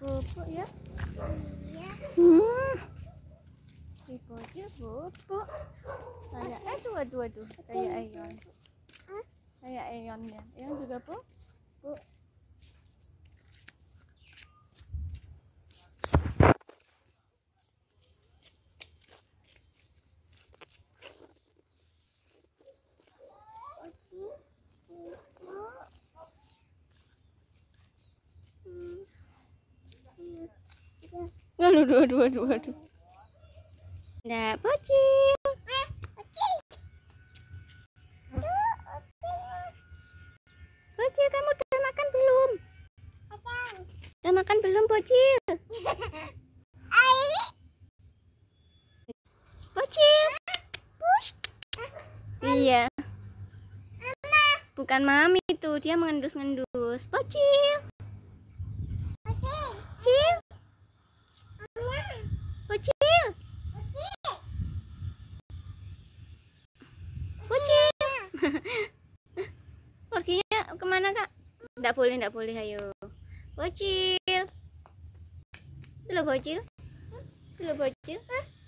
Bubuk ya? Iya. Hmm. aja bubuk. Kayak eh dua-dua tuh, kayak Ayon. Kayak Ayon ya. Ayon juga bu? Bu. Aduh, aduh, aduh, aduh, aduh. Nah, bocil. Bocil, kamu udah makan belum? Udah makan belum, Bocil? Bocil. Iya. Bukan mami itu, dia mengendus-ngendus. Bocil. perginya kemana kak tidak boleh tidak boleh ayo bocil itu lo bocil itu lo bocil Hah?